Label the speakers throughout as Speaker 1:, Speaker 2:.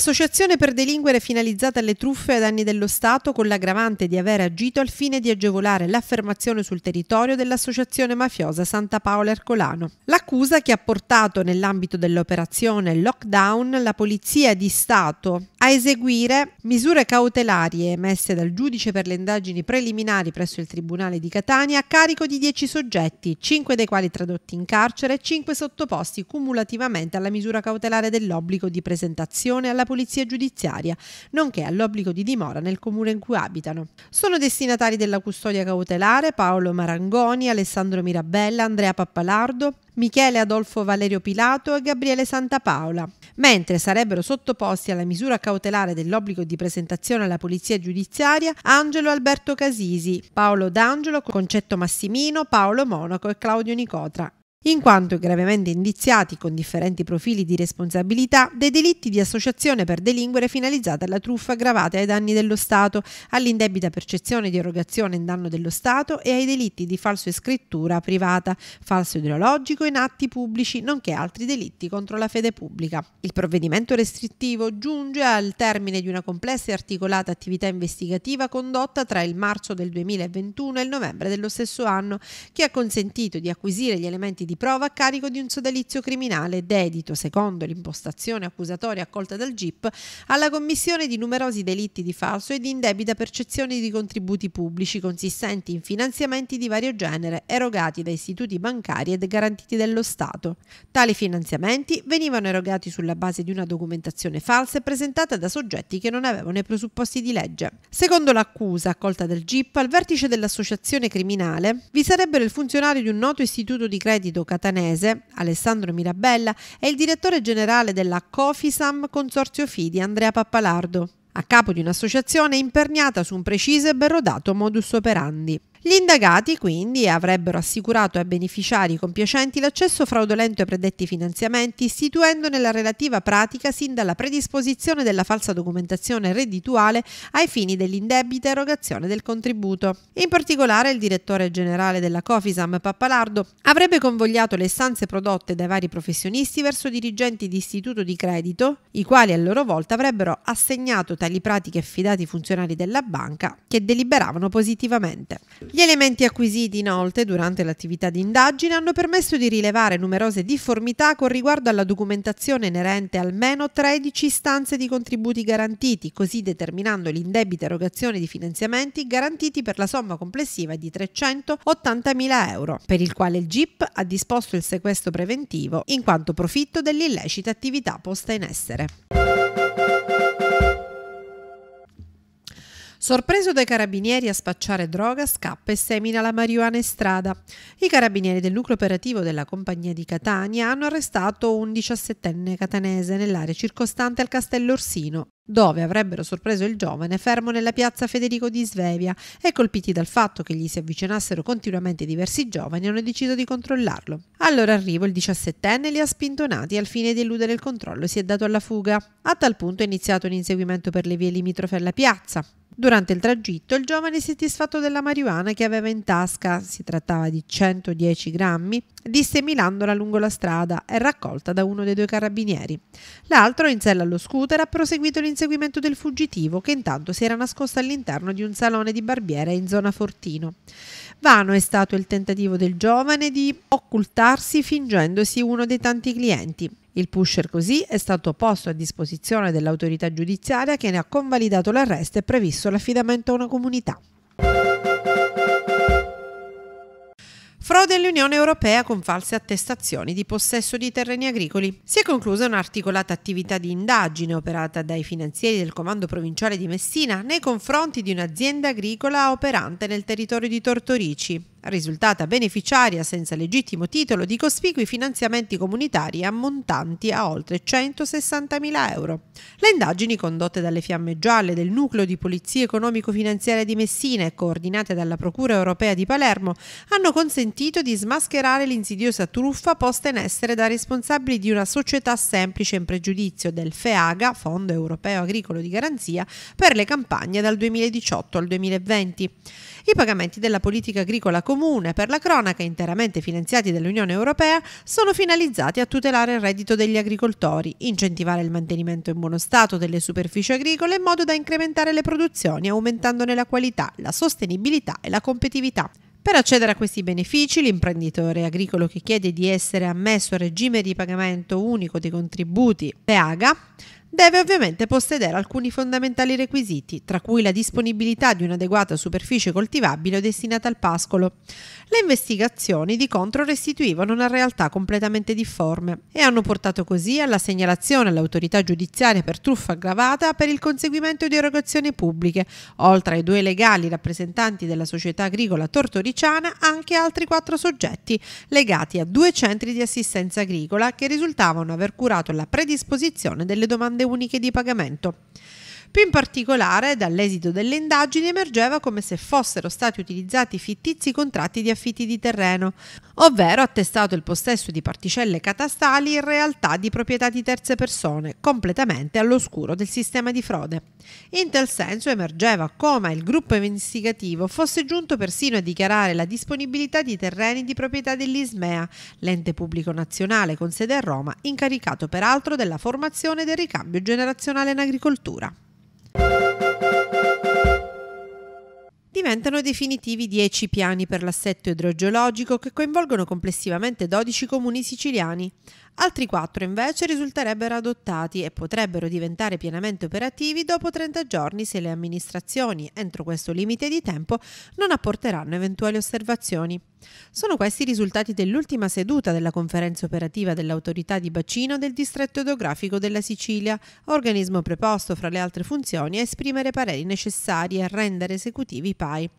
Speaker 1: Associazione per delinquere finalizzata alle truffe ai danni dello Stato con l'aggravante di aver agito al fine di agevolare l'affermazione sul territorio dell'associazione mafiosa Santa Paola Ercolano. L'accusa che ha portato nell'ambito dell'operazione Lockdown la Polizia di Stato a eseguire misure cautelarie emesse dal giudice per le indagini preliminari presso il Tribunale di Catania a carico di 10 soggetti, 5 dei quali tradotti in carcere e 5 sottoposti cumulativamente alla misura cautelare dell'obbligo di presentazione alla polizia giudiziaria, nonché all'obbligo di dimora nel comune in cui abitano. Sono destinatari della custodia cautelare Paolo Marangoni, Alessandro Mirabella, Andrea Pappalardo, Michele Adolfo Valerio Pilato e Gabriele Santapaola, mentre sarebbero sottoposti alla misura cautelare dell'obbligo di presentazione alla polizia giudiziaria Angelo Alberto Casisi, Paolo D'Angelo, Concetto Massimino, Paolo Monaco e Claudio Nicotra, in quanto gravemente indiziati con differenti profili di responsabilità dei delitti di associazione per delinquere finalizzata alla truffa aggravata ai danni dello Stato, all'indebita percezione di erogazione in danno dello Stato e ai delitti di falso e scrittura privata, falso ideologico in atti pubblici, nonché altri delitti contro la fede pubblica. Il provvedimento restrittivo giunge al termine di una complessa e articolata attività investigativa condotta tra il marzo del 2021 e il novembre dello stesso anno, che ha consentito di acquisire gli elementi di prova a carico di un sodalizio criminale dedito, secondo l'impostazione accusatoria accolta dal GIP, alla commissione di numerosi delitti di falso e di indebita percezione di contributi pubblici consistenti in finanziamenti di vario genere erogati da istituti bancari ed garantiti dallo Stato. Tali finanziamenti venivano erogati sulla base di una documentazione falsa e presentata da soggetti che non avevano i presupposti di legge. Secondo l'accusa accolta dal GIP, al vertice dell'associazione criminale vi sarebbero il funzionario di un noto istituto di credito Alfredo Catanese, Alessandro Mirabella e il direttore generale della Cofisam Consorzio Fidi, Andrea Pappalardo, a capo di un'associazione imperniata su un preciso e ben rodato modus operandi. Gli indagati quindi avrebbero assicurato ai beneficiari compiacenti l'accesso fraudolento ai predetti finanziamenti, istituendone la relativa pratica sin dalla predisposizione della falsa documentazione reddituale ai fini dell'indebita erogazione del contributo. In particolare il direttore generale della Cofisam Pappalardo avrebbe convogliato le stanze prodotte dai vari professionisti verso dirigenti di istituto di credito, i quali a loro volta avrebbero assegnato tali pratiche affidati ai funzionari della banca che deliberavano positivamente. Gli elementi acquisiti inoltre durante l'attività di indagine hanno permesso di rilevare numerose difformità con riguardo alla documentazione inerente almeno 13 istanze di contributi garantiti, così determinando l'indebita erogazione di finanziamenti garantiti per la somma complessiva di 380.000 euro, per il quale il GIP ha disposto il sequestro preventivo in quanto profitto dell'illecita attività posta in essere. Sorpreso dai carabinieri a spacciare droga, scappa e semina la marijuana in strada. I carabinieri del nucleo operativo della compagnia di Catania hanno arrestato un 17enne catanese nell'area circostante al castello Orsino dove avrebbero sorpreso il giovane fermo nella piazza Federico di Svevia e colpiti dal fatto che gli si avvicinassero continuamente diversi giovani hanno deciso di controllarlo. Allora arrivo il 17enne li ha spintonati al fine di eludere il controllo e si è dato alla fuga. A tal punto è iniziato un inseguimento per le vie limitrofe alla piazza. Durante il tragitto il giovane si è disfatto della marijuana che aveva in tasca, si trattava di 110 grammi, dissemilandola lungo la strada e raccolta da uno dei due carabinieri. L'altro in sella allo scooter ha proseguito l'inseguimento inseguimento del fuggitivo che intanto si era nascosto all'interno di un salone di barbiere in zona Fortino. Vano è stato il tentativo del giovane di occultarsi fingendosi uno dei tanti clienti. Il pusher così è stato posto a disposizione dell'autorità giudiziaria che ne ha convalidato l'arresto e previsto l'affidamento a una comunità. Frode all'Unione Europea con false attestazioni di possesso di terreni agricoli. Si è conclusa un'articolata attività di indagine operata dai finanzieri del Comando Provinciale di Messina nei confronti di un'azienda agricola operante nel territorio di Tortorici risultata beneficiaria senza legittimo titolo di cospicui finanziamenti comunitari ammontanti a oltre 160.000 euro. Le indagini condotte dalle Fiamme Gialle del Nucleo di Polizia Economico-Finanziaria di Messina e coordinate dalla Procura Europea di Palermo hanno consentito di smascherare l'insidiosa truffa posta in essere da responsabili di una società semplice in pregiudizio del FEAGA, Fondo Europeo Agricolo di Garanzia, per le campagne dal 2018 al 2020. I pagamenti della politica agricola comune, per la cronaca interamente finanziati dall'Unione Europea, sono finalizzati a tutelare il reddito degli agricoltori, incentivare il mantenimento in buono stato delle superfici agricole in modo da incrementare le produzioni, aumentandone la qualità, la sostenibilità e la competitività. Per accedere a questi benefici, l'imprenditore agricolo che chiede di essere ammesso al regime di pagamento unico dei contributi PEAGA deve ovviamente possedere alcuni fondamentali requisiti, tra cui la disponibilità di un'adeguata superficie coltivabile o destinata al pascolo. Le investigazioni di contro restituivano una realtà completamente difforme e hanno portato così alla segnalazione all'autorità giudiziaria per truffa aggravata per il conseguimento di erogazioni pubbliche, oltre ai due legali rappresentanti della società agricola tortoriciana, anche altri quattro soggetti legati a due centri di assistenza agricola che risultavano aver curato la predisposizione delle domande domande uniche di pagamento. Più in particolare, dall'esito delle indagini emergeva come se fossero stati utilizzati fittizi contratti di affitti di terreno, ovvero attestato il possesso di particelle catastali in realtà di proprietà di terze persone, completamente all'oscuro del sistema di frode. In tal senso emergeva come il gruppo investigativo fosse giunto persino a dichiarare la disponibilità di terreni di proprietà dell'ISMEA, l'ente pubblico nazionale con sede a Roma, incaricato peraltro della formazione del ricambio generazionale in agricoltura. diventano definitivi 10 piani per l'assetto idrogeologico che coinvolgono complessivamente 12 comuni siciliani, Altri quattro invece risulterebbero adottati e potrebbero diventare pienamente operativi dopo 30 giorni se le amministrazioni, entro questo limite di tempo, non apporteranno eventuali osservazioni. Sono questi i risultati dell'ultima seduta della conferenza operativa dell'autorità di bacino del distretto geografico della Sicilia, organismo preposto fra le altre funzioni a esprimere pareri necessari e a rendere esecutivi i PAI.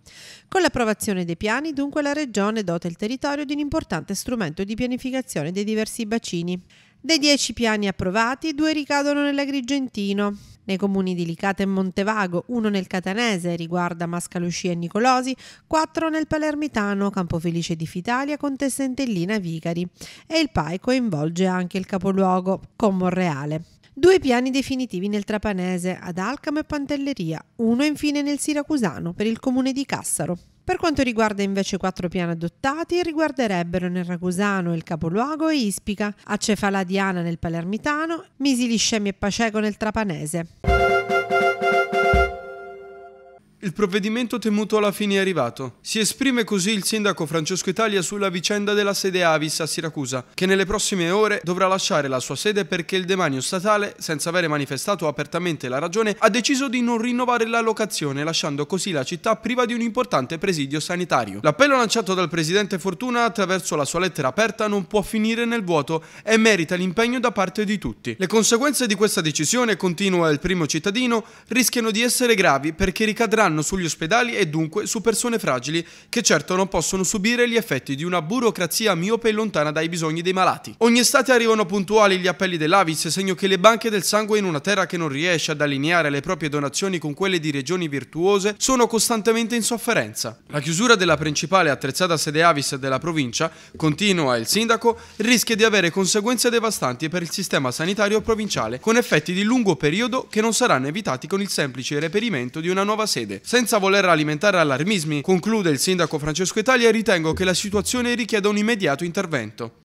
Speaker 1: Con l'approvazione dei piani dunque la Regione dota il territorio di un importante strumento di pianificazione dei diversi bacini cittadini. Dei dieci piani approvati, due ricadono nell'Agrigentino. Nei comuni di Licata e Montevago, uno nel Catanese riguarda Mascalucia e Nicolosi, quattro nel Palermitano, Campofelice di Fitalia, Contessa Entellina e Vicari. E il PAI coinvolge anche il capoluogo, Commonreale. Due piani definitivi nel Trapanese, ad Alcamo e Pantelleria, uno infine nel Siracusano per il comune di Cassaro. Per quanto riguarda invece i quattro piani adottati, riguarderebbero nel Ragusano il capoluogo e Ispica, a Cefaladiana nel Palermitano, Misiliscemi e Paceco nel Trapanese.
Speaker 2: Il provvedimento temuto alla fine è arrivato. Si esprime così il sindaco Francesco Italia sulla vicenda della sede Avis a Siracusa, che nelle prossime ore dovrà lasciare la sua sede perché il demanio statale, senza avere manifestato apertamente la ragione, ha deciso di non rinnovare la locazione, lasciando così la città priva di un importante presidio sanitario. L'appello lanciato dal presidente Fortuna attraverso la sua lettera aperta non può finire nel vuoto e merita l'impegno da parte di tutti. Le conseguenze di questa decisione, continua il primo cittadino, rischiano di essere gravi perché ricadranno ricadranno sugli ospedali e dunque su persone fragili, che certo non possono subire gli effetti di una burocrazia miope e lontana dai bisogni dei malati. Ogni estate arrivano puntuali gli appelli dell'Avis, segno che le banche del sangue in una terra che non riesce ad allineare le proprie donazioni con quelle di regioni virtuose sono costantemente in sofferenza. La chiusura della principale attrezzata sede Avis della provincia, continua il sindaco, rischia di avere conseguenze devastanti per il sistema sanitario provinciale, con effetti di lungo periodo che non saranno evitati con il semplice reperimento di una nuova sede. Senza voler alimentare allarmismi, conclude il sindaco Francesco Italia, ritengo che la situazione richieda un immediato intervento.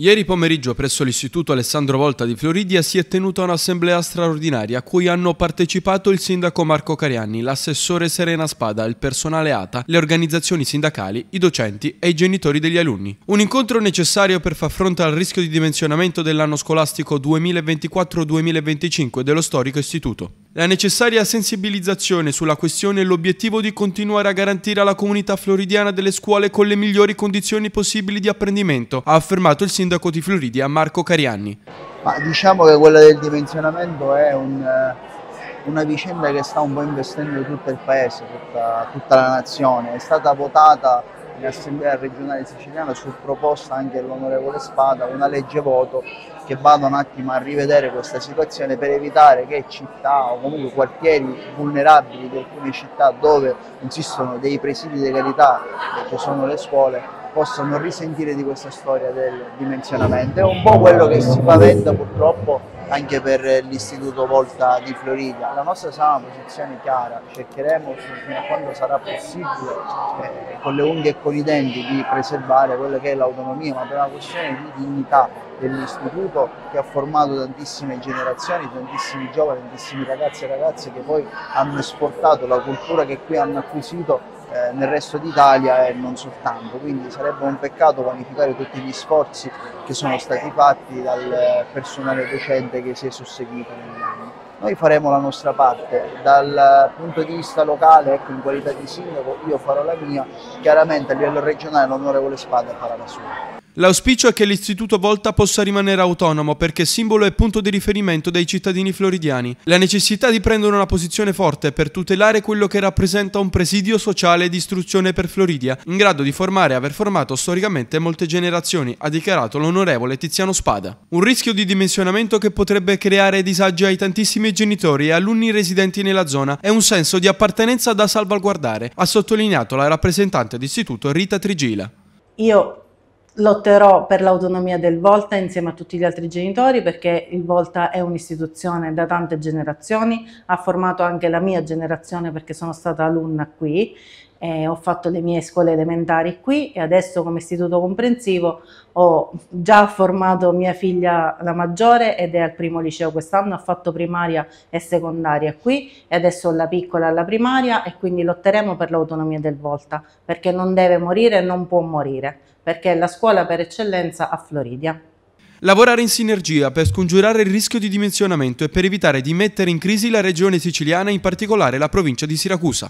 Speaker 2: Ieri pomeriggio presso l'Istituto Alessandro Volta di Floridia si è tenuta un'assemblea straordinaria a cui hanno partecipato il sindaco Marco Carianni, l'assessore Serena Spada, il personale ATA, le organizzazioni sindacali, i docenti e i genitori degli alunni. Un incontro necessario per far fronte al rischio di dimensionamento dell'anno scolastico 2024-2025 dello storico istituto la necessaria sensibilizzazione sulla questione e l'obiettivo di continuare a garantire alla comunità floridiana delle scuole con le migliori condizioni possibili di apprendimento, ha affermato il sindaco di Floridia Marco Carianni.
Speaker 3: Ma diciamo che quella del dimensionamento è un, eh, una vicenda che sta un po' investendo tutto il paese, tutta, tutta la nazione. È stata votata l'Assemblea regionale siciliana su proposta anche dell'onorevole Spada una legge voto che vada un attimo a rivedere questa situazione per evitare che città o comunque quartieri vulnerabili di alcune città dove insistono dei presidi di carità che sono le scuole possano risentire di questa storia del dimensionamento. È un po' quello che si paventa purtroppo anche per l'Istituto Volta di Florida. La nostra sarà una posizione chiara, cercheremo fino a quando sarà possibile eh, con le unghie e con i denti di preservare quella che è l'autonomia, ma per una questione di dignità dell'istituto che ha formato tantissime generazioni, tantissimi giovani, tantissimi ragazzi e ragazze che poi hanno esportato la cultura che qui hanno acquisito eh, nel resto d'Italia e non soltanto, quindi sarebbe un peccato vanificare tutti gli sforzi che sono stati fatti dal personale docente che si è susseguito negli anni. Noi faremo la nostra parte, dal punto di vista locale, ecco, in qualità di sindaco, io farò la mia, chiaramente a livello regionale l'onorevole Spada farà la sua.
Speaker 2: L'auspicio è che l'Istituto Volta possa rimanere autonomo perché simbolo e punto di riferimento dei cittadini floridiani. La necessità di prendere una posizione forte per tutelare quello che rappresenta un presidio sociale di istruzione per Floridia, in grado di formare e aver formato storicamente molte generazioni, ha dichiarato l'onorevole Tiziano Spada. Un rischio di dimensionamento che potrebbe creare disagi ai tantissimi genitori e alunni residenti nella zona è un senso di appartenenza da salvaguardare, ha sottolineato la rappresentante d'istituto Rita Trigila.
Speaker 1: Io Lotterò per l'autonomia del Volta insieme a tutti gli altri genitori perché il Volta è un'istituzione da tante generazioni, ha formato anche la mia generazione perché sono stata alunna qui eh, ho fatto le mie scuole elementari qui e adesso come istituto comprensivo ho già formato mia figlia la maggiore ed è al primo liceo quest'anno, ha fatto primaria e secondaria qui e adesso ho la piccola alla primaria e quindi lotteremo per l'autonomia del Volta perché non deve morire e non può morire perché è la scuola per eccellenza a Floridia.
Speaker 2: Lavorare in sinergia per scongiurare il rischio di dimensionamento e per evitare di mettere in crisi la regione siciliana, in particolare la provincia di Siracusa.